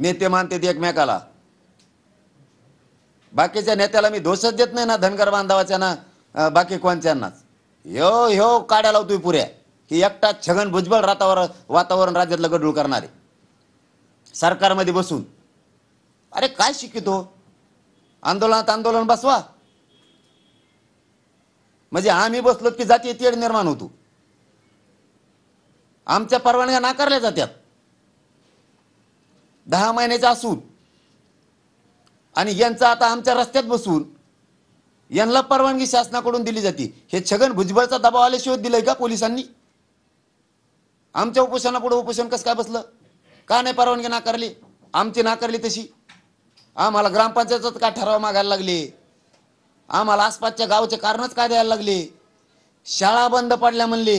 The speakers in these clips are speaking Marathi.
नेते ते एकमेकाला बाकीच्या नेत्याला मी दोषच देत नाही ना धनगर बांधवाच्या ना बाकी कोणत्यांनाच ह्यो ह्यो काड्या लावतोय पुऱ्या की एकटा छगन भुजबळ रातावर वातावरण राज्यातलं गडूळ करणारे सरकारमध्ये बसून अरे काय शिकितो आंदोलनात आंदोलन बसवा म्हणजे आम्ही बसलो की जाती तेड निर्माण होतो आमच्या परवानग्या नाकारल्या जात्यात दहा महिन्याचा असून आणि यांचा आता आमच्या रस्त्यात बसून यांना परवानगी शासनाकडून दिली जाते हे छगन भुजबळचा दबाव आल्याशिवाय दिलंय का पोलिसांनी आमच्या उपोषणापुढे उपोषण कसं काय बसलं का नाही परवानगी नाकारली आमची नाकारली तशी आम्हाला ग्रामपंचायतच का ठराव मागायला लागले आम्हाला आसपासच्या गावचे कारणच काय द्यायला लागले शाळा बंद पडल्या म्हणले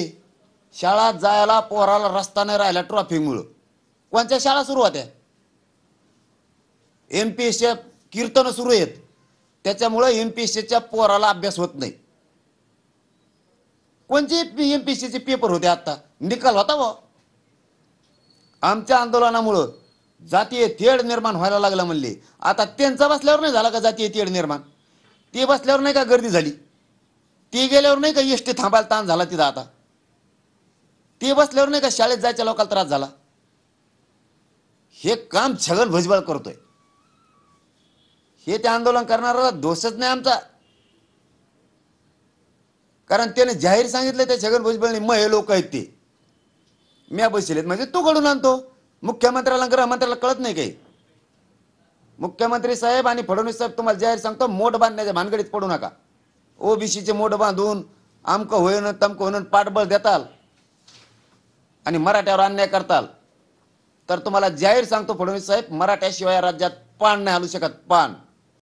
शाळा जायला पोराला रस्ता नाही राहिला ट्रॉफिकमुळं कोणत्या शाळा सुरू होत्या एम पी कीर्तन सुरू आहेत त्याच्यामुळं एम पी एस सीच्या पोराला अभ्यास होत नाही कोणते एम पी सीचे पेपर होते आता निकाल होता व आमच्या आंदोलनामुळं जातीय तेढ निर्माण व्हायला लागला म्हणले आता त्यांचा बसल्यावर नाही झाला का जातीय तेढ निर्माण ते बसल्यावर नाही का गर्दी झाली ते गेल्यावर नाही का एसटी थांबायला ताण झाला तिथं आता ते बसल्यावर नाही का शाळेत जायच्या लोकांना त्रास झाला हे काम छगन भुजबळ करतोय हे त्या आंदोलन करणारा दोषच नाही आमचा कारण त्याने जाहीर सांगितलं त्या छगन भुजबळने मग हे लोक आहेत ते म्या बसलेत म्हणजे तू घडून आणतो मुख्यमंत्र्याला गृहमंत्र्याला कळत नाही काही मुख्यमंत्री साहेब आणि फडणवीस साहेब तुम्हाला जाहीर सांगतो मोठ बांधण्याच्या भानगडीत पडू नका ओबीसीचे मोठ बांधून आमक होईन तमक होईन पाठबळ देताल आणि मराठ्यावर अन्याय करताल तर तुम्हाला जाहीर सांगतो फडणवीस साहेब मराठ्याशिवाय राज्यात पान नाही हलू शकत पान